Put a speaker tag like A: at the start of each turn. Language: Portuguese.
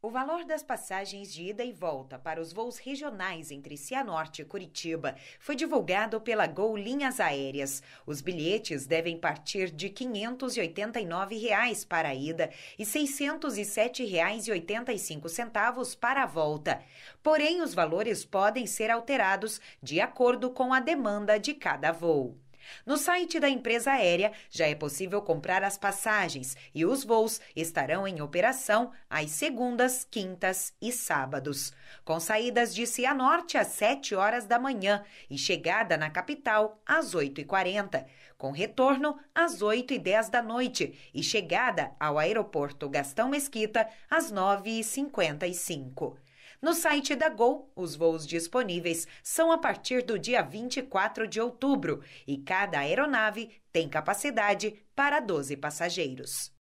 A: O valor das passagens de ida e volta para os voos regionais entre Cianorte e Curitiba foi divulgado pela Gol Linhas Aéreas. Os bilhetes devem partir de R$ 589 reais para a ida e R$ 607,85 para a volta. Porém, os valores podem ser alterados de acordo com a demanda de cada voo. No site da empresa aérea já é possível comprar as passagens e os voos estarão em operação às segundas, quintas e sábados, com saídas de Cianorte às 7 horas da manhã e chegada na capital às 8h40, com retorno às 8h10 da noite e chegada ao aeroporto Gastão Mesquita às 9h55. No site da Gol, os voos disponíveis são a partir do dia 24 de outubro e cada aeronave tem capacidade para 12 passageiros.